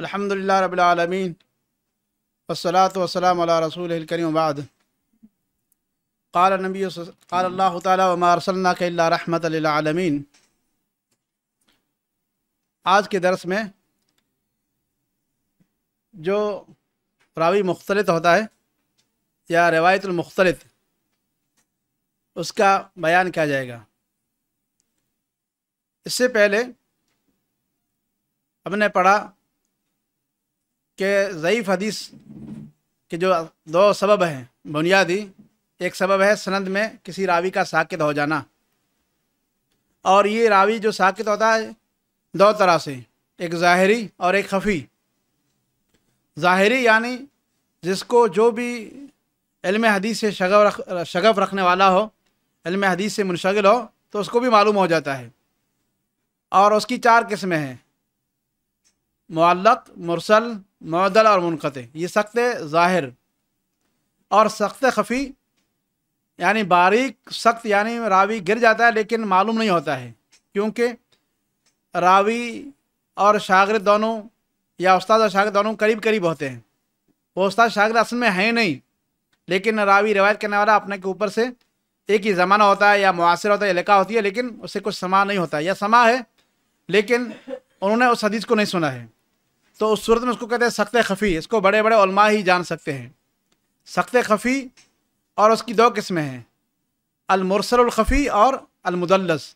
अलहमदिल्ला रबालमीन वसलात वसलाम रसूल करीमबाद काल नबी काल अल्लाह तमारसल्ला रहमतमीन आज के दरस में जो रावी मुख्तलत होता है या रवायतुलमुख्तलत उसका बयान किया जाएगा इससे पहले हमने पढ़ा के ज़यीफ़ हदीस के जो दो सबब हैं बुनियादी एक सबब है सनद में किसी रावी का साकित हो जाना और ये रावी जो साकित होता है दो तरह से एक ज़ाहरी और एक खफ़ी ज़ाहरी यानी जिसको जो भी इल्म हदीस से शगफ रख शगफ रखने वाला हो इल्म हदीस से मुनशगल हो तो उसको भी मालूम हो जाता है और उसकी चार किस्में हैं मल्लत मुरसल मदल और मुनक़ ये सख्त ज़ाहिर और सख्त खफ़ी यानी बारीक सख्त यानी रावी गिर जाता है लेकिन मालूम नहीं होता है क्योंकि रावी और शागिर दोनों या उस्ताद और शागिर दोनों करीब करीब होते हैं वो उस्ताद शागिर असल में हैं नहीं लेकिन रावी रिवायत करने वाला अपने के ऊपर से एक ही ज़माना होता है या मुआसर होता है या लिखा होती है लेकिन उससे कुछ समा नहीं होता या समा है लेकिन उन्होंने उस हदीस को नहीं सुना है तो उस सूरत में उसको कहते हैं सख्त खफ़ी इसको बड़े बड़े उलमा ही जान सकते हैं सख्त खफ़ी और उसकी दो किस्में हैं अलमरसलखफ़ी और अलमुदलस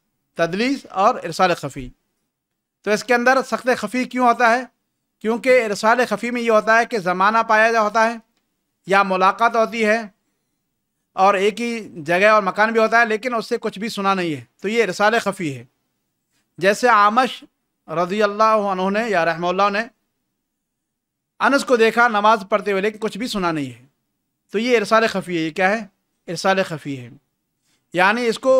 तदलीस और इरसाल खफ़ी तो इसके अंदर सख्त खफ़ी क्यों होता है क्योंकि इरसाल खफ़ी में ये होता है कि ज़माना पाया होता है या मुलाकात होती है और एक ही जगह और मकान भी होता है लेकिन उससे कुछ भी सुना नहीं है तो ये इरसाल खफ़ी है जैसे आमश रजी अल्लाह ने या रहमल्ला ने अनस को देखा नमाज पढ़ते हुए लेकिन कुछ भी सुना नहीं है तो ये इरसाल खफ़ी है ये क्या है इरसाल खफ़ी है यानी इसको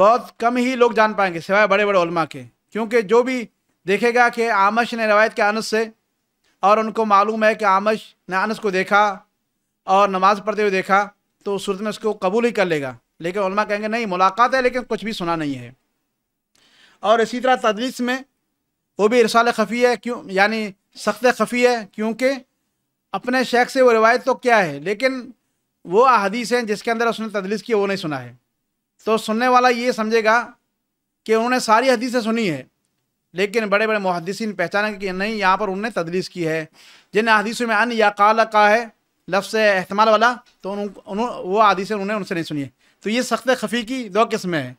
बहुत कम ही लोग जान पाएंगे सिवाय बड़े बड़े के क्योंकि जो भी देखेगा कि आमश ने रवायत के अनस से और उनको मालूम है कि आमश ने अनस को देखा और नमाज़ पढ़ते हुए देखा तो सूरत में उसको कबूल ही कर लेगा लेकिन उलमा कहेंगे नहीं मुलाकात है लेकिन कुछ भी सुना नहीं है और इसी तरह तदरीस में वो भी इरसाल खफ़ी है क्यों यानी सख्त खफ़ी है क्योंकि अपने शेख से वो रिवायत तो क्या है लेकिन वो अहदीस हैं जिसके अंदर उसने तदलीस की वो नहीं सुना है तो सुनने वाला ये समझेगा कि उन्होंने सारी हदीसें सुनी है लेकिन बड़े बड़े मुहदसिन पहचाना कि नहीं यहाँ पर उन्होंने तदलीस की है जिन अदीसों में अन या काल का है लफ्स अहतमाल वाला तो उन वो अदीसें उन्होंने उनसे नहीं सुनी है तो ये सख्त खफ़ी की दो किस्में हैं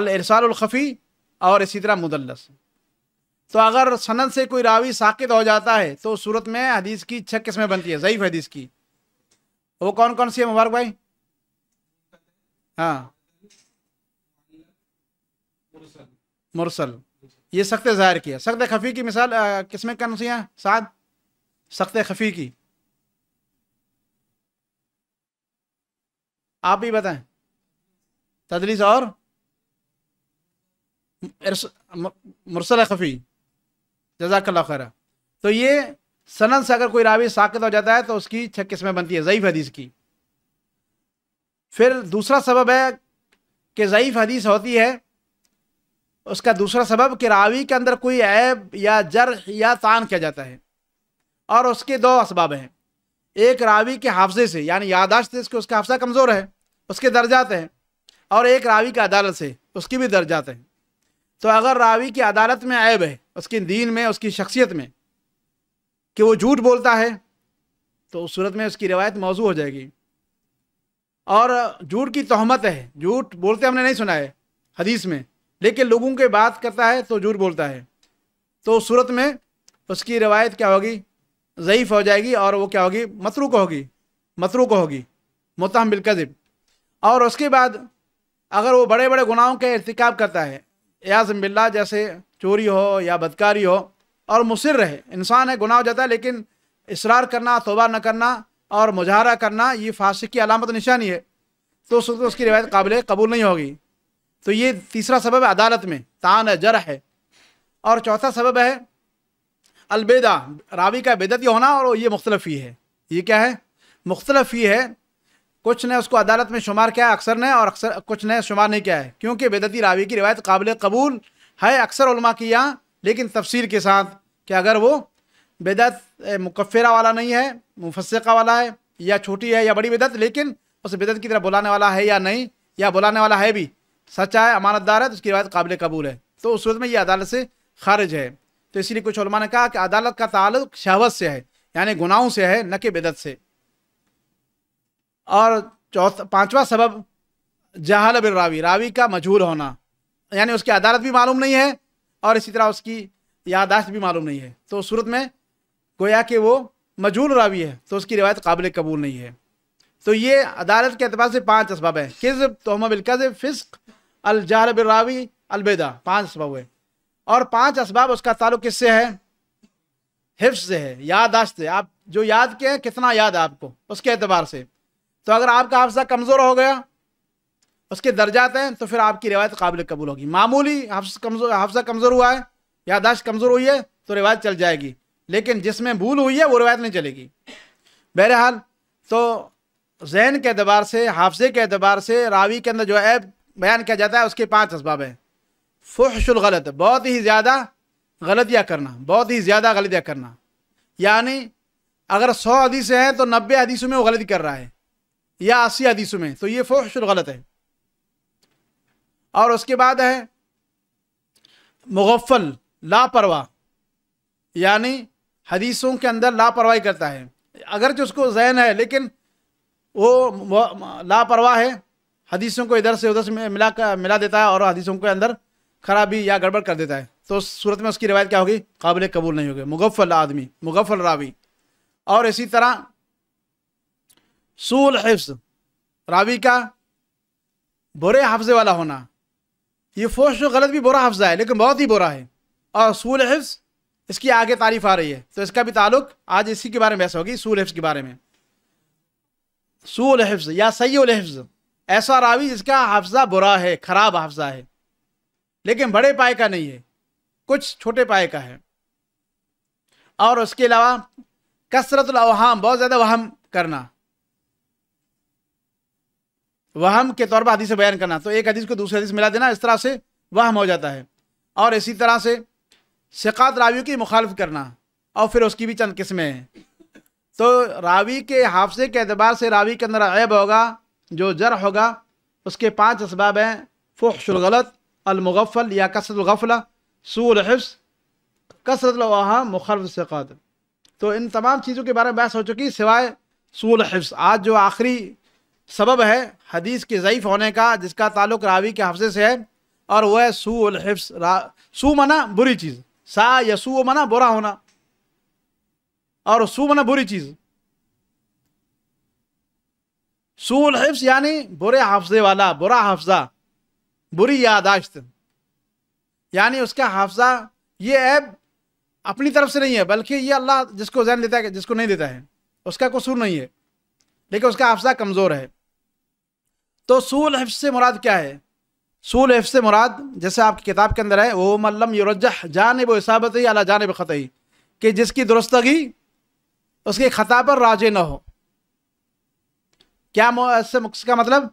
अलरसालखफ़ी और इसी तरह मुदलस तो अगर सनद से कोई रावी साकित हो जाता है तो सूरत में हदीस की छः किस्में बनती है ज़यीफ़ हदीस की वो कौन कौन सी है मुबारक भाई हाँ मुरसल ये सख्त ज़ाहिर किया सख्त खफ़ी की मिसाल किस्में कौन सी हैं साद सख्त खफ़ी की आप भी बताएं तदरीस और मुरसल खफ़ी जजाकल्ला खैर तो ये सनन से अगर कोई रावी साकित हो जाता है तो उसकी छः किस्में बनती है ज़यीफ़ हदीस की फिर दूसरा सबब है कि ज़यीफ़ हदीस होती है उसका दूसरा सबब कि रावी के अंदर कोई ऐब या जर या तान किया जाता है और उसके दो इसबाब हैं एक रावी के हाफजे से यानी यादाश्त से उसका हाफजा कमज़ोर है उसके दर्जात हैं और एक रावी की अदालत से उसकी भी दर्जात हैं तो अगर रावी की अदालत में ऐब है उसके दीन में उसकी शख्सियत में कि वो झूठ बोलता है तो उस सूरत में उसकी रिवायत मौजू हो जाएगी और झूठ की तहमत है झूठ बोलते हमने नहीं सुना है हदीस में लेकिन लोगों के बात करता है तो झूठ बोलता है तो उस सूरत में उसकी रिवायत क्या होगी ज़यीफ़ हो जाएगी और वो क्या होगी मतरूक होगी मतरूक होगी मतहम बिलकजिब और उसके बाद अगर वो बड़े बड़े गुनाहों के इरतकब करता है बिल्ला जैसे चोरी हो या बदकारी हो और मुसर रहे इंसान है गुनाह हो जाता है लेकिन इसरार करना तोबा न करना और मुजाहरा करना ये फासिक की अलामत निशानी है तो उस तो उसकी रिवायत काबिल कबूल नहीं होगी तो ये तीसरा सबब अदालत में तान है जर है और चौथा सबब है अलबेदा रावी का बेदती होना और ये मुख्तलफ ही है ये क्या है मुख्तलफ ही है कुछ ने उसको अदालत में शुमार किया अक्सर ने और अक्सर कुछ ने शुमार नहीं किया है क्योंकि बेदती रावी की रिवायत काबिल कबूल है अक्सर उलमा की यहाँ लेकिन तफसीर के साथ कि अगर वो बेदत मुकफ़रा वाला नहीं है मुफसका वाला है या छोटी है या बड़ी बेदत लेकिन उस बेदत की तरह बुलाने वाला है या नहीं या बुलाने वाला है भी सच्चा है अमानतदार है तो उसकी रवायत काबिल कबूल है तो उस सूरत में ये अदालत से खारिज है तो इसीलिए कुछ ने कहा कि अदालत का ताल्लुक शहवत से है यानी गुनाहों से है न कि बेदत से और चौथा पाँचवा सबब जहाल बिल रावी रावी का मजहूर होना यानी उसकी अदालत भी मालूम नहीं है और इसी तरह उसकी यादाश्त भी मालूम नहीं है तो सूरत में गोया कि वो मजूल रावी है तो उसकी रिवायत काबिल कबूल नहीं है तो ये अदालत के अतबार से पाँच इसबाब हैं किस तोहमा बिलकज फ़िस्क अलजहर अलबेदा पाँच इसबाब हुए और पाँच इसबाब उसका ताल्लुक किससे है हिफ्स से है यादाश्त से आप जो याद किए कितना याद है आपको उसके अतबार से तो अगर आपका हाफसा कमज़ोर हो गया उसके दर्जात हैं तो फिर आपकी रिवायत काबिल कबूल होगी मामूली हफ्स कमज़ोर हाफसा कमज़ोर हुआ है यादाश्त कमज़ोर हुई है तो रिवायत चल जाएगी लेकिन जिसमें भूल हुई है वो रिवायत नहीं चलेगी बहरहाल तो जहन के अतबार से हाफजे के अतबार से रावी के अंदर जो ऐब बयान किया जाता है उसके पाँच इसबाब हैं गलत बहुत ही ज़्यादा गलतियाँ करना बहुत ही ज़्यादा गलतियाँ करना यानी अगर सौ हदीसें हैं तो नब्बे हदीसों में वो गलती कर रहा है या अस्सी हदीसों में तो ये ग़लत है और उसके बाद है मुगफ़ल लापरवाह यानी हदीसों के अंदर लापरवाही करता है अगर जो उसको जहन है लेकिन वो लापरवाह है हदीसों को इधर से उधर से मिला कर, मिला देता है और हदीसों के अंदर खराबी या गड़बड़ कर देता है तो उस सूरत में उसकी रिवायत क्या होगी काबिल कबूल नहीं होगी मुगफ़ल आदमी मुगफ़ल रावी और इसी तरह सूल हिफ्स रावी का बुरे हफ्ज़े वाला होना ये फोश गलत भी बुरा हफ्ज़ा है लेकिन बहुत ही बुरा है और सूल हफ्स इसकी आगे तारीफ आ रही है तो इसका भी ताल्लुक आज इसी के बारे में ऐसा होगी सूल हफ्स के बारे में सूल हिफ्स या सैल हफ्ज़ ऐसा रावी जिसका हफ्ज़ा बुरा है ख़राब हफ्ज़ा है लेकिन बड़े पाए का नहीं है कुछ छोटे पाए का है और उसके अलावा कसरत बहुत ज़्यादा वहम करना वहम के तौर पर हदीस से बयान करना तो एक हदीस को दूसरे हदीस मिला देना इस तरह से वहम हो जाता है और इसी तरह से शिकात रावी की मुखालफ करना और फिर उसकी भी चंद किस्में हैं तो रावी के हाफसे के अतबार से रावी के अंदर ऐब होगा जो जर होगा उसके पाँच इसबाब हैं फ़ुशलगलत अलमगफ़ल या कसरतगफ़ला सूरहफ़ कसरत मुखरफ शिकात तो इन तमाम चीज़ों के बारे में बहस हो चुकी सिवाय सूल हिफ्स आज जो आखिरी सबब है हदीस के ज़यीफ़ होने का जिसका ताल्लुक रावी के हफ्जे से है और वह है सूफ़ सू मना बुरी चीज़ सा यसू मना बुरा होना और सू मना बुरी चीज़ सूल हिफ्स यानी बुरे हाफजे वाला बुरा हाफजा बुरी यादाश्त यानी उसका हाफजा ये ऐब अपनी तरफ से नहीं है बल्कि ये अल्लाह जिसको जहन देता है जिसको नहीं देता है उसका कसूर नहीं है लेकिन उसका हाफजा कमज़ोर है तो सूल हफ्स से मुराद क्या है सूल हफ्स से मुराद जैसे आपकी किताब के अंदर है वो मल्लम युरजह जानब वसाबत ही अला जानब ख़तई कि जिसकी दुरुस्तगी उसके ख़ता पर राजे न हो क्या इससे का मतलब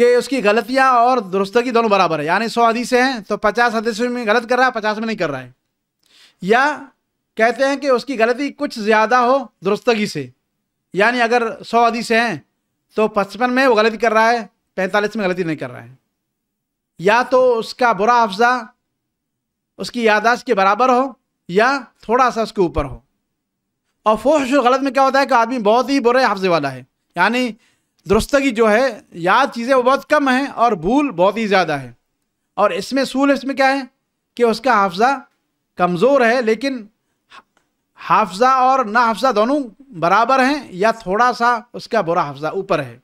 कि उसकी गलतियाँ और दुरुस्तगी दोनों बराबर है यानी सौ हदीसें हैं तो पचास हदीसों में गलत कर रहा है पचास में नहीं कर रहा है या कहते हैं कि उसकी गलती कुछ ज़्यादा हो दुरुस्तगी से यानी अगर सौ हदीसें हैं तो पचपन में वो गलती कर रहा है पैंतालीस में गलती नहीं कर रहा है या तो उसका बुरा अफजा उसकी यादाश्त के बराबर हो या थोड़ा सा उसके ऊपर हो और फोश गलत में क्या होता है कि आदमी बहुत ही बुरे हफ्जे वाला है यानी दुरुस्तगी जो है याद चीज़ें वो बहुत कम हैं और भूल बहुत ही ज़्यादा है और इसमें सूल इसमें क्या है कि उसका हाफजा कमज़ोर है लेकिन हाफजा और ना हाफजा दोनों बराबर हैं या थोड़ा सा उसका बुरा हाफजा ऊपर है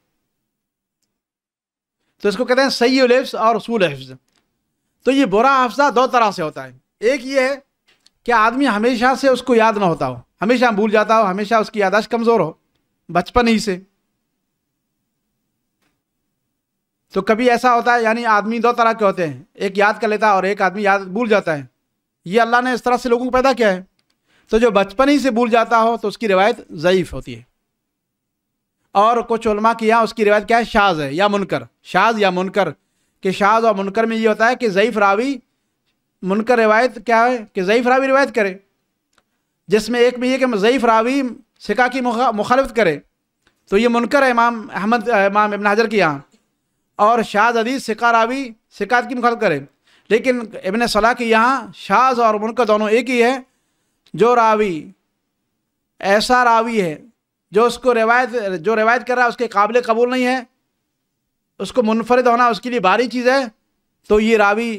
तो इसको कहते हैं सही लफ्ज और सूल हफ्ज तो ये बुरा हाफजा दो तरह से होता है एक ये है कि आदमी हमेशा से उसको याद ना होता हो हमेशा भूल जाता हो हमेशा उसकी यादाश्त कमज़ोर हो बचपन ही से तो कभी ऐसा होता है यानी आदमी दो तरह के होते हैं एक याद कर लेता है और एक आदमी याद भूल जाता है ये अल्लाह ने इस तरह से लोगों को पैदा किया है तो जो बचपन ही से भूल जाता हो तो उसकी रिवायत ज़यीफ़ होती है और कुछ उलमा की यहाँ उसकी रिवायत क्या है शाज है या मुनकर शाज या मुनकर कि शाज और मुनकर में ये होता है कि ज़यीफ़ रावी मुनकर रिवायत क्या है कि ज़यीफ़ रावी रिवायत करे जिसमें एक में ये कि ज़यीफ़ रावी सिका की मुखालफत करे तो ये मुनकर है इमाम अहमद इमाम इबन हजर की यहाँ और शाज अदी सिका रावी सिकात की मुखालत करे लेकिन इबन सलाह की यहाँ शाज और मुनकर दोनों एक ही है जो रावी ऐसा रावी है जो उसको रिवायत जो रिवायत कर रहा है उसके काबिल कबूल नहीं है उसको मुनफरद होना उसके लिए भारी चीज़ है तो ये रावी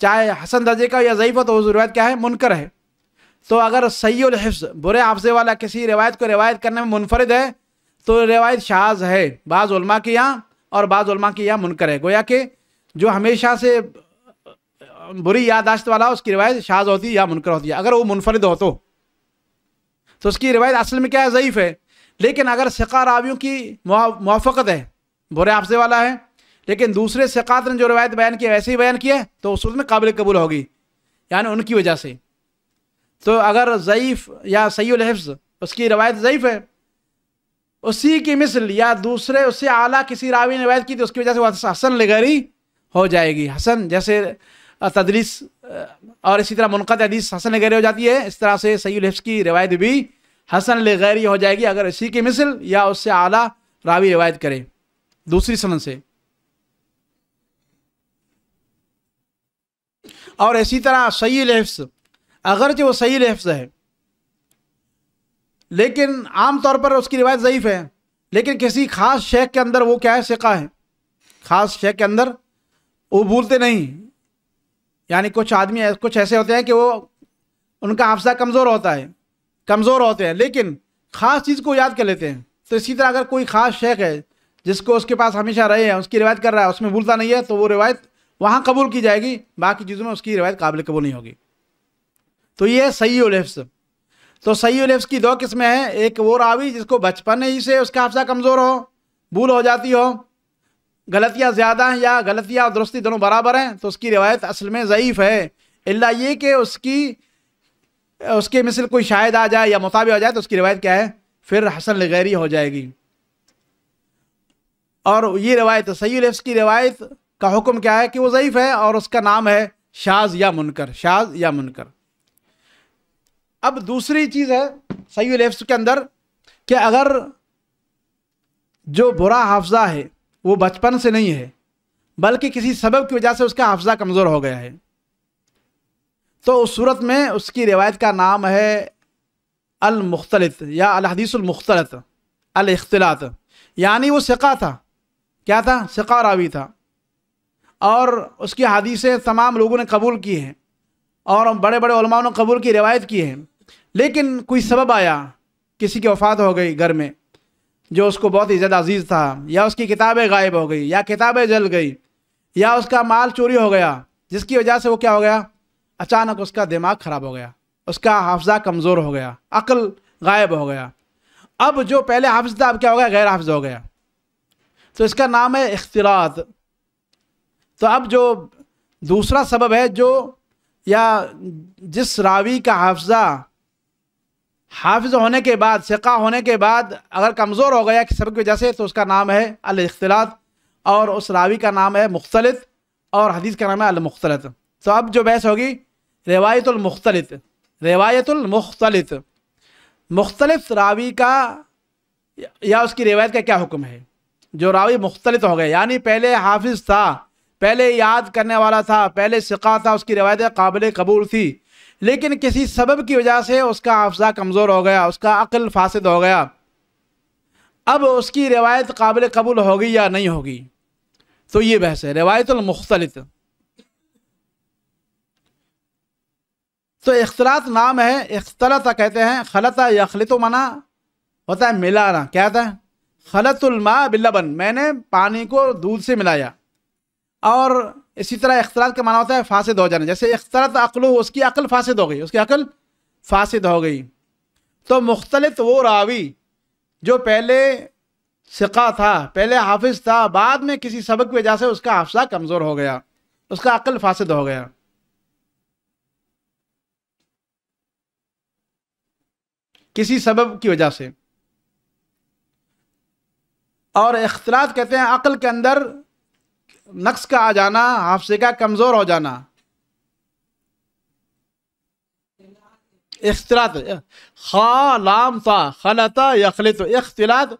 चाहे हसन दर्जे का या ज़यीफ़ हो तो रिवायत क्या है मुनकर है तो अगर सही हिफ्स बुरे हाफजे वाला किसी रिवायत को रिवायत करने में मुनफरद है तो रिवायत शाज है बाज़ के यहाँ और बाज़ के यहाँ मुनकर है गोया कि जो हमेशा से बुरी यादाश्त वाला उसकी रिवायत शाज होती या मुनकर होती है अगर वो मुनफरद हो तो, तो उसकी रिवायत असल में क्या है ज़यीफ़ है लेकिन अगर सिका रावियों की मुआफ़त है बुरे आपसे वाला है लेकिन दूसरे सिकात ने जो रवायत बयान किया वैसे ही बयान किया तो उस में काबिल कबूल होगी यानी उनकी वजह से तो अगर ज़यीफ़ या सैलहफ्ज़ उसकी रवायत ज़यीफ़ है उसी की मिसल या दूसरे उससे आला किसी रावी ने रवायत की तो उसकी वजह से वह हसन लगरी हो जाएगी हसन जैसे तदरीस और इसी तरह मुनक़ हदीस हसन गैर हो जाती है इस तरह से सही हफ्स की रवायत भी हसन गैर हो जाएगी अगर इसी की मिसल या उससे आला रावी रवायत करें दूसरी सनन से और इसी तरह सही अगर जो वो सही लफ्स है लेकिन आम तौर पर उसकी रिवायत ज़यीफ़ है लेकिन किसी ख़ास शेख के अंदर वो क्या है सिका है ख़ास शेख के अंदर वो भूलते नहीं यानी कुछ आदमी कुछ ऐसे होते हैं कि वो उनका हाफसा कमज़ोर होता है कमज़ोर होते हैं लेकिन ख़ास चीज़ को याद कर लेते हैं तो इसी तरह अगर कोई ख़ास शेख है जिसको उसके पास हमेशा रहे हैं उसकी रिवायत कर रहा है उसमें भूलता नहीं है तो वो रिवायत वहाँ कबूल की जाएगी बाकी चीज़ों में उसकी रिवायत काबिल कबूल नहीं होगी तो ये है सही उलफ्स तो सही उलफ्स की दो किस्में हैं एक वो रावी जिसको बचपन ही से उसका हाफसा कमज़ोर हो भूल हो जाती हो गलतियाँ ज़्यादा हैं या गलतियाँ और दुरुस्ती दोनों बराबर हैं तो उसकी रिवायत असल में ज़यीफ़ है इल्ला ये कि उसकी उसके मिसल कोई शायद आ जाए या मुताबिक आ जाए तो उसकी रिवायत क्या है फिर हसन लगैरी हो जाएगी और ये रिवायत सही लफ्स की रिवायत का हुक्म क्या है कि वो ज़यीफ़ है और उसका नाम है शाज या मुनकर शाज या मुनकर अब दूसरी चीज़ है सही लफ्स के अंदर कि अगर जो बुरा हाफजा है वो बचपन से नहीं है बल्कि किसी सबब की वजह से उसका हाफजा कमज़ोर हो गया है तो उस सूरत में उसकी रिवायत का नाम है अलमुख्तलत या अलहदीसमख्तलत अलख्तलात यानी वो सिका था क्या था सिका रावी था और उसकी हदीसें तमाम लोगों ने कबूल की हैं और बड़े बड़े ने कबूल की रिवायत की है लेकिन कोई सबब आया किसी की वफ़ात हो गई घर में जो उसको बहुत ज़्यादा अजीज था या उसकी किताबें गायब हो गई या किताबें जल गई या उसका माल चोरी हो गया जिसकी वजह से वो क्या हो गया अचानक उसका दिमाग ख़राब हो गया उसका हाफजा कमज़ोर हो गया अकल गायब हो गया अब जो पहले हाफज था अब क्या हो गया गैर हाफज हो गया तो इसका नाम है इख्तरात तो अब जो दूसरा सबब है जो या जिस रावी का हाफजा हाफिज होने के बाद सिका होने के बाद अगर कमज़ोर हो गया कि की वजह से तो उसका नाम है अलख्तलात और उस रावी का नाम है मुख्तलित और हदीस का नाम है अलमुख्तलत तो अब जो बहस होगी रिवायतलमुख्तलित रिवायतलमुख्तलित मुख्तलफ रावी का या उसकी रिवायत का क्या हुक्म है जो रावी मुख्तलित हो गए यानी पहले हाफिज था पहले याद करने वाला था पहले सिका था उसकी रिवायत काबिल कबूल थी लेकिन किसी सबब की वजह से उसका हाफजा कमज़ोर हो गया उसका अक्ल फासद हो गया अब उसकी रिवायत काबिल कबूल होगी या नहीं होगी तो ये बहस है रिवायतमख्तलत तो अख्तलात नाम है अख्तलता कहते हैं खलता या खलत मना होता है मिलाना क्या होता है खलतुलमा बिल्लबन मैंने पानी को दूध से मिलाया और इसी तरह अख्तरात का माना होता है फासद हो जाना जैसे अख्तरत अकल उसकी अकल फासद हो गई उसकी अकल फासद हो गई तो मुख्तलित वो रावी जो पहले सिका था पहले हाफिज था बाद में किसी सबक की वजह से उसका हाफसा कमज़ोर हो गया उसका अकल फासद हो गया किसी सबब की वजह से और अख्तलात कहते हैं अकल के अंदर नक्स का आ जाना हाफसे का कमज़ोर हो जाना इख्तलात खा लाम सा खलता यखलत इख्तलात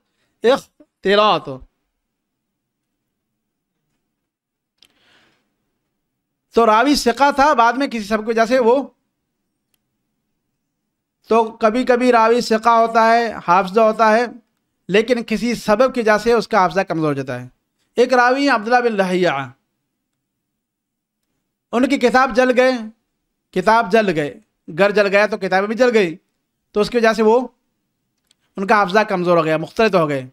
इख्तलात तो रावी सिका था बाद में किसी सबको जैसे वो तो कभी कभी रावी सिका होता है हाफजा होता है लेकिन किसी सबब की वजह से उसका हाफजा कमज़ोर हो जाता है एक रावी अब्दुल्ला बिन लहिया उनकी किताब जल गए किताब जल गए घर जल गया तो किताबें भी जल गई तो उसकी वजह से वो उनका अफजा कमज़ोर हो गया मुख्तलित हो गए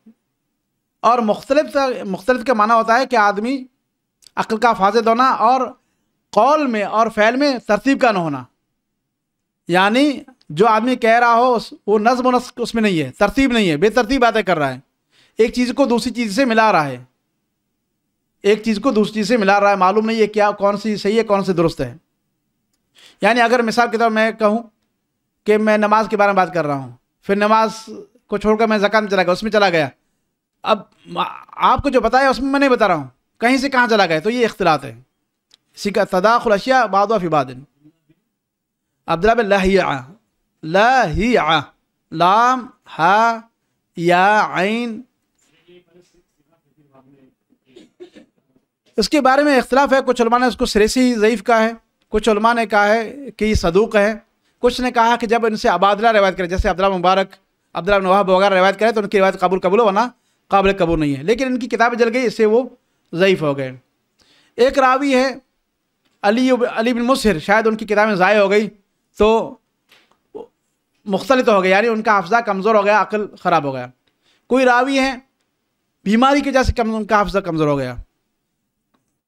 और मुख्तलित मुख्तलित का माना होता है कि आदमी अक्ल का फाजिद होना और कौल में और फैल में तरतीब का न होना यानी जो आदमी कह रहा हो उस वो नज्म नस्क उसमें नहीं है तरतीब नहीं है बेतरतीब बातें कर रहा है एक चीज़ को दूसरी चीज़ से मिला रहा है एक चीज़ को दूसरी चीज़ से मिला रहा है मालूम नहीं है क्या कौन सी सही है कौन सी दुरुस्त है यानी अगर मिसाल के तौर मैं कहूँ कि मैं नमाज के बारे में बात कर रहा हूँ फिर नमाज को छोड़कर मैं जकान चला गया उसमें चला गया अब आपको जो बताया उसमें मैं नहीं बता रहा हूँ कहीं से कहाँ चला गया तो ये इख्तलात है इसी का तदाखुल अशिया बाद फिबादिन अब्दुल्ला बिन लहिया लहिया लाम हा या आइन इसके बारे में इख्तलाफ है कुछ ने इसको सरेसी ज़यीफ़ कहा है कुछ ने कहा है कि सदूक है कुछ ने कहा कि जब इनसे अबादला रवायत करें जैसे अब्दुल्ला मुबारक अब्दुल्ला नवाब वगैरह रवायत करें तो उनकी रवायत कबूल कबूल वरना काबिल कबूल नहीं है लेकिन इनकी किताबें जल गई इससे वो ज़यीफ़ हो गए एक रावी है अली अली बिन मुसर शायद उनकी किताबें ज़ाय हो गई तो मुख्तलित हो गए यानी उनका अफजा कमज़ोर हो गया अकल ख़राब हो गया कोई रावी है बीमारी की वजह से कम उनका अफजा कमज़ोर हो गया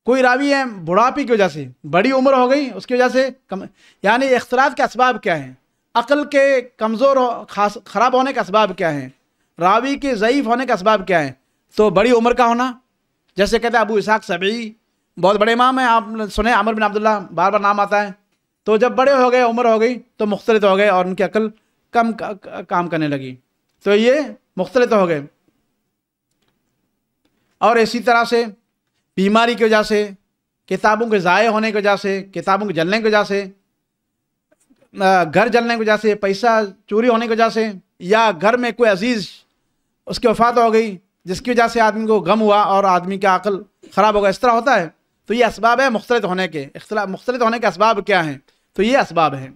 कोई रावी है बुढ़ापे की वजह से बड़ी उम्र हो गई उसकी वजह से कम यानी अख्तरात के इसबाब क्या हैं अक़ल के कमज़ोर खास ख़राब होने के इसबाब क्या हैं रावी के ज़यीफ़ होने के इसबाब क्या हैं तो बड़ी उम्र का होना जैसे कहते हैं अबू इसहाक सबी बहुत बड़े इमाम हैं आप सुने अमर बिन अब्दुल्ला बार बार नाम आता है तो जब बड़े हो गए उम्र हो गई तो मुख्तलित हो गए और उनकी अकल कम काम करने लगी तो ये मुख्तलित हो गए और इसी तरह से बीमारी की वजह से किताबों के ज़ाय होने की वजह से किताबों के जलने की वजह से घर जलने की वजह से पैसा चोरी होने की वजह से या घर में कोई अजीज़ उसकी वफात हो गई जिसकी वजह से आदमी को गम हुआ और आदमी का अकल ख़राब हो गया इस तरह होता है तो ये इसबाब है मुख्तलित होने के मुख्तलित होने के इसबाब क्या हैं तो ये इसबाब हैं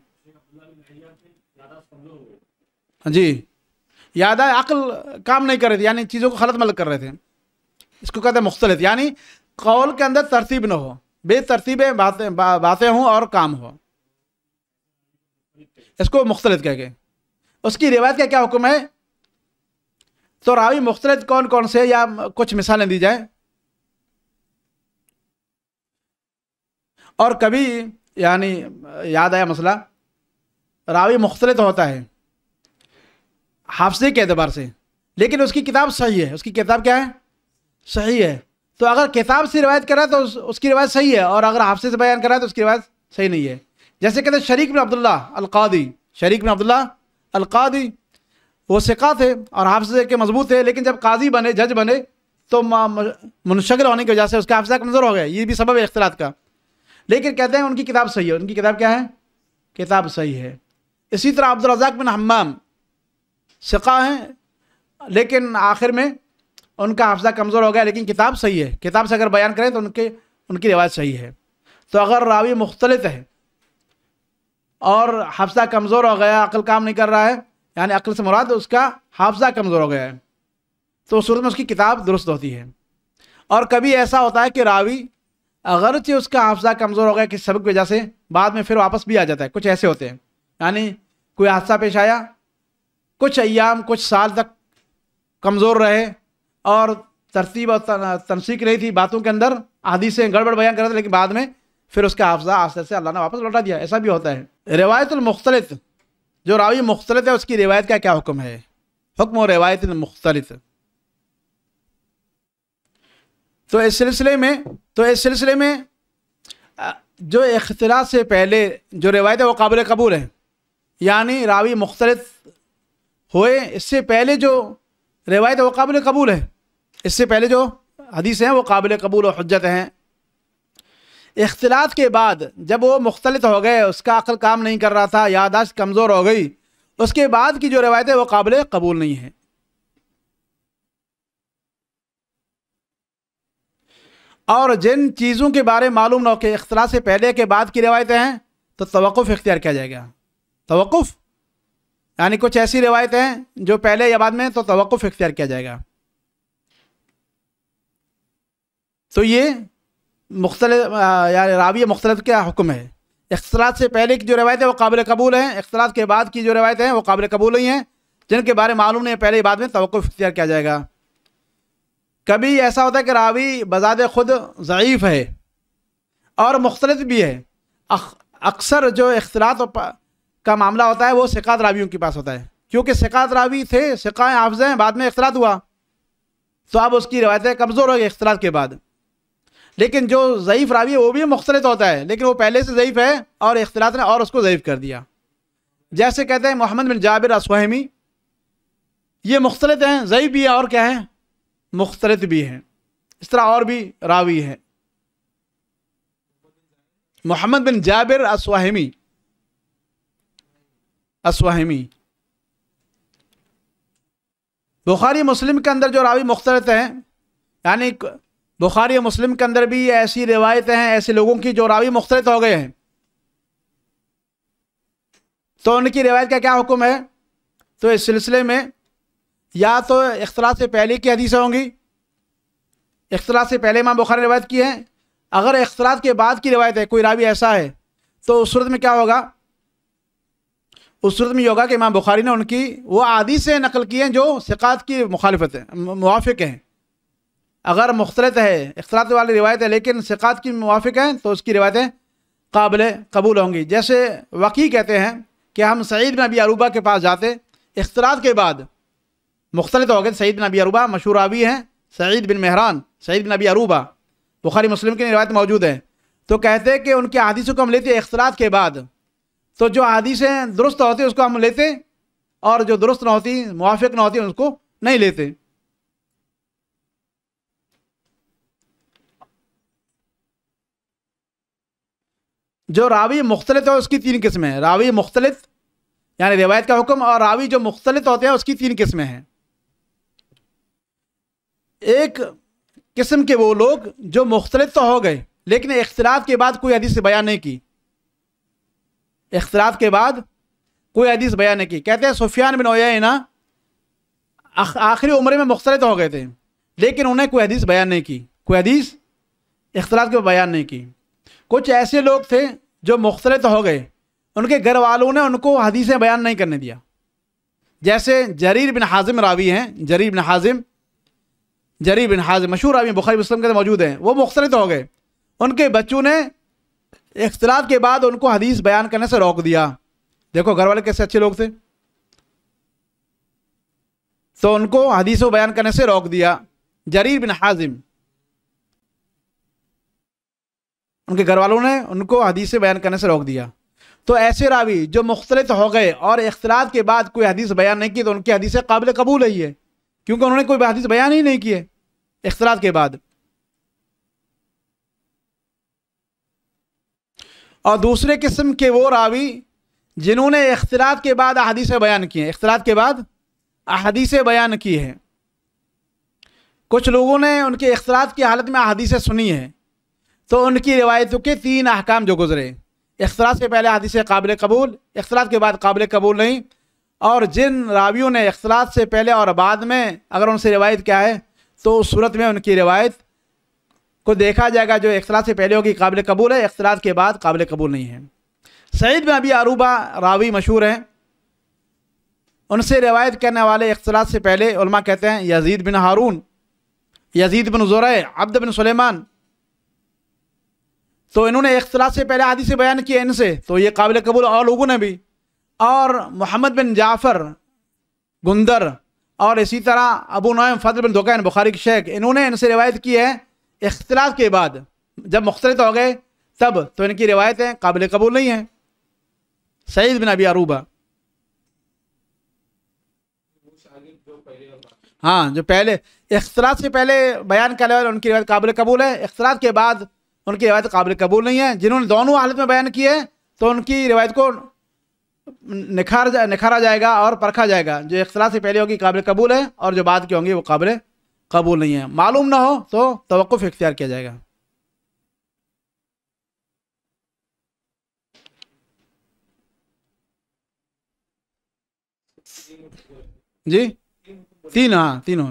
जी यादा अकल काम नहीं कर रहे थे यानी चीज़ों को गलत मलत कर रहे थे इसको कहते हैं मुख्तलित यानी कौल के अंदर तरतीब न हो बेतरतीबें बातें बातें हों और काम हो इसको मुख्तलिफ कह के उसकी रिवायत का क्या हुक्म है तो रावी मुख्तलिफ कौन कौन से या कुछ मिसालें दी जाए और कभी यानी याद आया मसला रावी मुख्तलिफ होता है हाफसे के अतबार से लेकिन उसकी किताब सही है उसकी किताब क्या है सही है तो अगर किताब से रिवायत है तो उस, उसकी रिवायत सही है और अगर हाफसे से बयान है तो उसकी रिवायत सही नहीं है जैसे कहते हैं शरीक में अब्दुल्ला अलकादी शरीक में अब्दुल्ला अलकादी वो सिका थे और हाफसे के मजबूत थे लेकिन जब काजी बने जज बने तो मुनशगल होने की वजह से उसके हाफसा कमज़ोर हो गए ये भी सबब है का लेकिन कहते हैं उनकी किताब सही है उनकी किताब क्या है किताब सही है इसी तरह अब्दुलरजाक बिन हमाम सिका हैं लेकिन आखिर में उनका हाफजा कमज़ोर हो गया लेकिन किताब सही है किताब से अगर बयान करें तो उनके उनकी रिवाज सही है तो अगर रावी मुख्तलित है और हाफजा कमज़ोर हो गया अकल काम नहीं कर रहा है यानी अकल से मुराद उसका हाफजा कमज़ोर हो गया है तो उस सूरत में उसकी किताब दुरुस्त होती है और कभी ऐसा होता है कि रावी अगरचे उसका हाफजा कमज़ोर हो गया किस सबक वजह से बाद में फिर वापस भी आ जाता है कुछ ऐसे होते हैं यानी कोई हादसा पेश आया कुछ अयाम कुछ साल तक कमज़ोर रहे और तरतीब और तनसीक रही थी बातों के अंदर आधी से गड़बड़ बयान कर रहे थे लेकिन बाद में फिर उसका हाफजा आस्ते से अल्लाह ने वापस लौटा दिया ऐसा भी होता है रिवायतमख्तलत जो रावी मुख्तलित है उसकी रिवायत का क्या हुक्म है हुक्म और रिवायत मुख्तलित तो इस सिलसिले में तो इस सिलसिले में जो अख्तरा से पहले जो रिवायत है वो काबिल कबूल है यानी रावी मुख्तलित हुए इससे पहले जो रिवायत है वो काबिल कबूल है इससे पहले जो हदीसें हैं वो काबिल कबूल और हजत हैं इख्तलात के बाद जब वो मुख्तलित हो गए उसका अकल काम नहीं कर रहा था यादाश्त कमज़ोर हो गई उसके बाद की जो रवायत है वो काबिल कबूल नहीं है और जिन चीज़ों के बारे में मालूम न हो कि अख्तला से पहले के बाद की रवायतें हैं तो तवक़ इख्तियार किया जाएगा तवक़ यानी कुछ ऐसी रवायतें हैं जो पहले या बाद में तो तवक़ इख्तियार किया जाएगा तो ये मुख्तल यानी रावी मुख्तलफ के हुक्म है अख्तरात से पहले की जो रवायतें वो काबिल कबूल हैं अख्तरात के बाद की जो रवायतें हैं वो काबिल कबूल ही हैं जिनके बारे मालूम नहीं पहले बाद में तो इख्तियार किया जाएगा कभी ऐसा होता है कि रावी बजात खुद ज़यीफ़ है और मुख्तल भी है अक्सर जो अख्तरात का मामला होता है वो सिकात रावियों के पास होता है क्योंकि सिकात रावी थे सिकाएँ हाफज़ें बाद में अख्तरात हुआ तो अब उसकी रवायतें कमज़ोर हो गई अख्तरात के बाद लेकिन जो ज़यीफ़ रावी है वो भी मुख्तलित होता है लेकिन वो पहले से ज़यीफ़ है और इख्तलात ने और उसको ज़यीफ़ कर दिया जैसे कहते हैं मोहम्मद बिन जाबिर असवाहमी ये मुख्तलित हैं ज़यीफ़ भी है और क्या है मुख्तलित भी हैं इस तरह और भी रावी है मोहम्मद बिन जाबिर असवाहिमी असवाहिमी बुखारी मुस्लिम के अंदर जो रावी मुख्तलित हैं यानी बुखारी और मुस्लिम के अंदर भी ऐसी रिवायतें हैं ऐसे लोगों की जो रावी मुख्तलित हो गए हैं तो उनकी रिवायत का क्या हुक्म है तो इस सिलसिले में या तो अख्तलाफ से पहले की हदीसें होंगी अख्तलाफ से पहले इमाम बुखारी रिवायत की है अगर अख्तलाफ के बाद की रिवायत है कोई रावी ऐसा है तो उस सूरत में क्या होगा उस सूरत में होगा कि इमाम बुखारी ने उनकी वो आदि से नकल किए हैं जो सिकात की मुखालफत है मुआफ़ हैं अगर मुख्तलत है अख्तलात वाली रिवायत है लेकिन सिकात की मुआफ़ हैं तो उसकी रिवायतें काबिल कबूल होंगी जैसे वकी कहते हैं कि हम सईद नबी अरूबा के पास जाते अख्तलात के बाद मुख्तलित हो गए सईद नबी अरूबा मशहूर आवी हैं सईद बिन मेहरान सईद नबी अरूबा बुखारी मुस्लिम की रिवायत मौजूद है तो कहते कि उनके आदिशों को हम लेते अख्तलात के बाद तो जो हदीसें दुरुस्त होती उसको हम लेते और जो दुरुस्त न होती मुआफ़ न होती उसको नहीं लेते जो रावी मुख्तलित है उसकी तीन किस्में हैं रावी मुख्तलित यानी रिवायत का हुक्म और रावी जो मुख्तलित होते हैं उसकी तीन किस्में हैं एक किस्म के वो लोग जो मुख्तलित तो हो गए लेकिन इख्तलाफ के बाद कोई हदीस बयान नहीं की इख्तलाफ के बाद कोई हदीस बयान नहीं की कहते हैं सुफियान बिन ओयाना आखिरी उम्र में मुख्तलित हो गए थे लेकिन उन्हें कोई हदीस बयान नहीं की कोई हदीस इख्तलाफ के बयान नहीं की कुछ ऐसे लोग थे जो मुख्तलत हो गए उनके घर वालों ने उनको हदीसें बयान नहीं करने दिया जैसे जरीर बिन हाजिम रावी हैं जरीर बिन हाजिम जरीर बिन हाजिम मशहूर रावी बुखारी मुस्लिम के मौजूद हैं वो मुख्तलित हो गए उनके बच्चों ने इख्तलाफ के बाद उनको हदीस बयान करने से रोक दिया देखो घर वाले कैसे अच्छे लोग थे तो उनको हदीस बयान करने से रोक दिया जरीर बिन हाजिम उनके घर वालों ने उनको हदीस बयान करने से रोक दिया तो ऐसे रावी जो मुख्तलित हो गए और इख्तलात के बाद कोई हदीस बयान नहीं की तो उनकी हदीस काबिल कबूल ही है क्योंकि उन्होंने कोई हदीस बयान ही नहीं किए इख्तलात के बाद और दूसरे किस्म के वो रावी जिन्होंने इख्तलात के बाद अहदीस बयान किए इख्तलात के बाद अहदीस बयान की हैं कुछ लोगों ने उनके इख्तलात की हालत में अहदीसें सुनी हैं तो उनकी रिवायतों के तीन अहकाम जो गुजरे अखसरात से पहले हदीस काबिल कबूल अखसरात के बाद काबिल कबूल नहीं और जिन रावियों ने अख्तराज से पहले और बाद में अगर उनसे रिवायत क्या है तो उस सूरत में उनकी रिवायत को देखा जाएगा जो अख्तराज से पहले होगी काबिल कबूल है अख्तराज के बाद काबिल कबूल नहीं है सईद में अभी अरूबा रावी मशहूर हैं उनसे रिवायत करने वाले अख्तराज से पहले उलमा कहते हैं यजीद बिन हारून यजीद बिन ज़ुरह अब्द बिन सलेमान तो इन्होंने एक से पहले आदि से बयान किया इनसे तो ये काबिल कबूल और लोगों ने भी और मोहम्मद बिन जाफ़र गुंदर और इसी तरह अबू नायम फजल बिन धोकैन बुखारी शेख इन्होंने इनसे रिवायत की है इख्तलाफ के बाद जब मुख्तलित हो गए तब तो इनकी रिवायतें काबिल कबूल नहीं हैं सईद बिन अबी अरूबा हाँ जो पहले इख्तलाफ से पहले बयान कर उनकी रिवायत काबिल कबूल है इख्तलाफ के बाद उनकी रिवायत काबिल कबूल नहीं है जिन्होंने दोनों हालत में बयान किए तो उनकी रिवायत को निखार जा, निखारा जाएगा और परखा जाएगा जो अख्तला से पहले होगी काबिल कबूल है और जो बाद की होंगी वो काबिल कबूल नहीं है मालूम ना हो तो तवक़ इख्तियार किया जाएगा जी तीन हाँ तीनों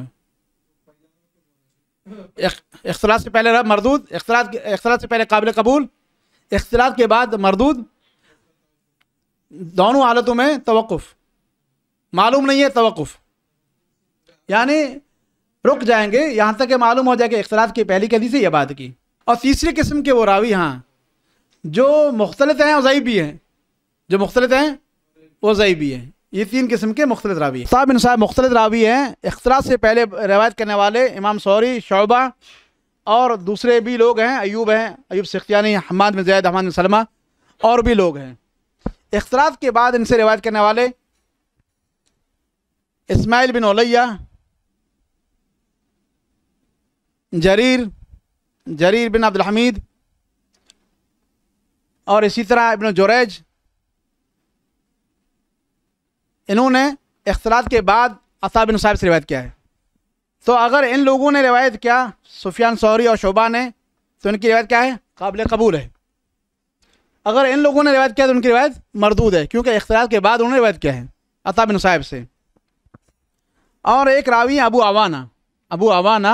अख्तलाफ से पहले मरदूद अख्तलाफ अख्तलाफ से पहले काबिल कबूल अख्तलाफ के बाद मरदूद दोनों हालतों में तवक़ुफ़ मालूम नहीं है तवक़ुफ़ यानी रुक जाएंगे यहाँ तक कि मालूम हो जाएगा इख्तलाफ की पहली कैदी से यह बात की और तीसरी किस्म के वो रावी हाँ जो मुख्तलत हैं और ज़यी भी हैं जो मुख्तलत हैं वो ज़यी भी हैं ये तीन किस्म के मुख्तलि रावी साहब इन साहब मुख्तलिफ रावी हैं अख्तराज से पहले रवायत करने वाले इमाम सौरी शोबा और दूसरे भी लोग हैं अयूब हैं अयूब सख्तियानी हमाद में जैद हमाद सलमा और भी लोग हैं अख्तराज के बाद इनसे रिवायत करने वाले इसमाइल बिन ओलैया जरीर जरीर बिन अब्दुल हमीद और इसी तरह इबन जुरैज इन्होंने अख्तलात के बाद अता बिन साहब से रिवायत किया है तो अगर इन लोगों ने रिवायत किया सुफियान सौरी और शोबा ने तो इनकी रिवायत क्या है काबिल कबूल है अगर इन लोगों ने रिवायत किया तो उनकी रिवायत मरदूद है क्योंकि अख्तलात के बाद उन्होंने रिवायत किया है अता बिन साहब से और एक रावी अबू आवाना अबू आवाना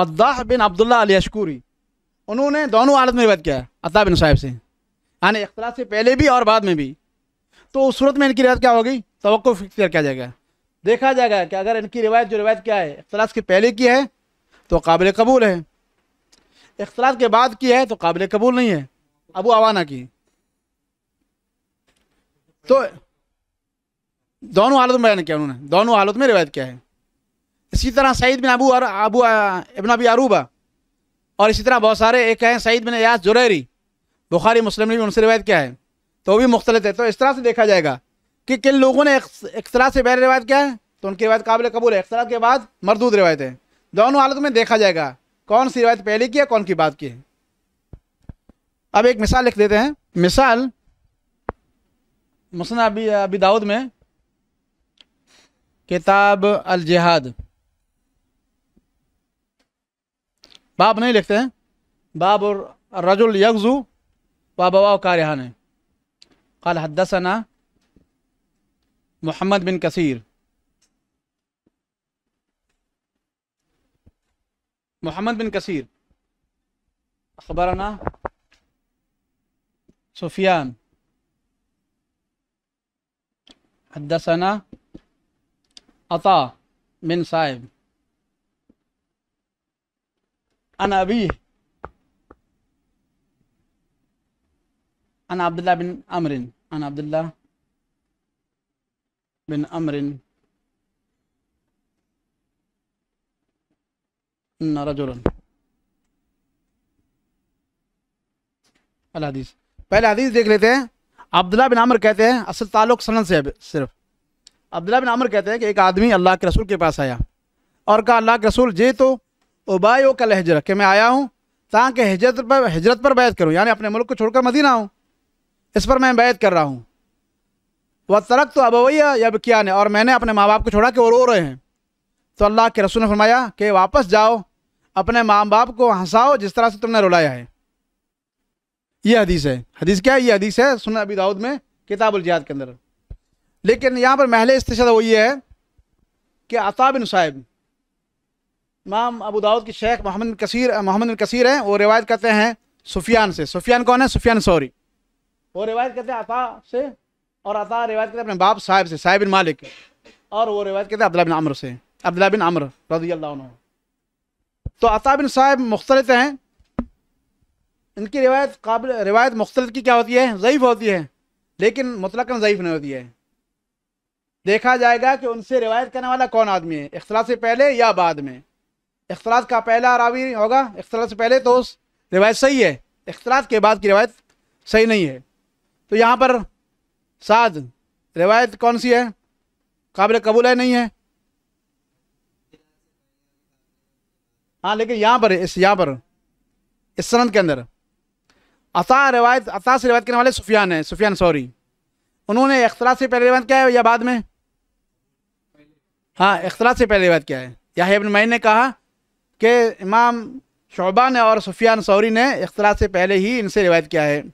वद्दाह बिन अब्दुल्ला अली अशकूरी उन्होंने दोनों हालत में रिवायत किया है अता बिन साहब से यानी अख्तलात से पहले भी और बाद में भी तो उस सूरत में इनकी रिवायत क्या होगी तो फिक्स किया जाएगा देखा जाएगा कि अगर इनकी रिवायत जो रिवायत क्या है अख्तलास के पहले की है तो काबिल कबूल है अख्तलास के बाद की है तो काबिल कबूल नहीं है अबू आवाना की तो दोनों हालत में बयान किया उन्होंने दोनों हालत में रिवायत किया है इसी तरह सईद बिन अबू अर, अबू इबन अबी अरूबा और इसी तरह बहुत सारे एक हैं सईद बिन यास जुरैरी बुखारी मुस्लिम ने भी उनसे रिवायत किया है तो भी मुख्तलित है तो इस तरह से देखा जाएगा कि किन लोगों ने तरह से बैर रिवायत किया है तो उनकी रिवायत काबिल कबूल है तरह के बाद मरदूद रिवायत है दोनों हालत में देखा जाएगा कौन सी रिवायत पहले की है कौन की बात की है अब एक मिसाल लिख देते हैं मिसाल मुसन अबी अबी दाऊद में किताब अल जिहाद बाब नहीं लिखते हैं बाब और रजुल यकजू बाबा कार्यहान है قال حدثنا محمد بن كثير محمد بن كثير أخبرنا سفيان حدثنا عطاء بن صائب عن أبيه अन अब्दुल्ला बिन अमरिन अन अब्दुल्ला बिन अमरिन रजुलन हदीस पहले हदीस देख लेते हैं अब्दुल्ला बिन आमर कहते हैं असल ताल्लुक सनन से है सिर्फ अब्दुल्ला बिन आमर कहते हैं कि एक आदमी अल्लाह के रसूल के पास आया और कहा अल्लाह के रसूल जे तो उबायो कल हजरत कि मैं आया हूँ ताकि हजरत पर हजरत पर बैत करूँ यानी अपने मुल्क को छोड़कर मदीना आऊँ इस पर मैं बैत कर रहा हूँ वह तरक तो अब अबवैया अब क्या ने और मैंने अपने माँ बाप को छोड़ा कि वो रो रहे हैं तो अल्लाह के रसूल ने फरमाया कि वापस जाओ अपने माँ बाप को हंसाओ जिस तरह से तुमने रुलाया है ये हदीस है हदीस क्या है ये हदीस है सुन अबी दाऊद में किताबुल जियाद के अंदर लेकिन यहाँ पर महल इस वही है कि अता बिन साहिब इमाम अबू दाऊद के शेख मोहम्मद कसीर मोहम्मद कसीर हैं वो रिवायत करते हैं सुफियान से सुफियान कौन है सुफियान सौरी वो रिवायत कहते हैं अता से और अता रिवायत कहते हैं अपने बाप साहिब से साहिब बिन मालिक और वो रिवायत कहते हैं अब्दुल्ला बिन अमर से अब्दुल्ला बिन अमर रजी अल्लाह तो अता बिन साहिब मुख्तलित हैं इनकी रिवायत काबिल रिवायत मुख्तलिफ की क्या होती है ज़यीफ़ होती है लेकिन मतलकन ज़यीफ़ नहीं होती है देखा जाएगा कि उनसे रिवायत करने वाला कौन आदमी है अख्तलाफ से पहले या बाद में अख्तलाफ का पहला रावी होगा अख्तलाफ से पहले तो उस रिवायत सही है अख्तलाफ के बाद की रिवायत सही नहीं है तो यहाँ पर साध रिवायत कौन सी है काबिल कबूल है नहीं है हाँ लेकिन यहाँ पर इस यहाँ पर इस सनत के अंदर अता रिवायत अता से रिवायत करने वाले सुफियान है सुफियान सॉरी उन्होंने अख्तरा से पहले रिवायत किया है या बाद में हाँ अख्तरा से पहले रिवायत किया है या इबन मैन ने कहा कि इमाम शोबा ने और सुफियान सौरी ने अख्तरा से पहले ही इनसे रिवायत किया है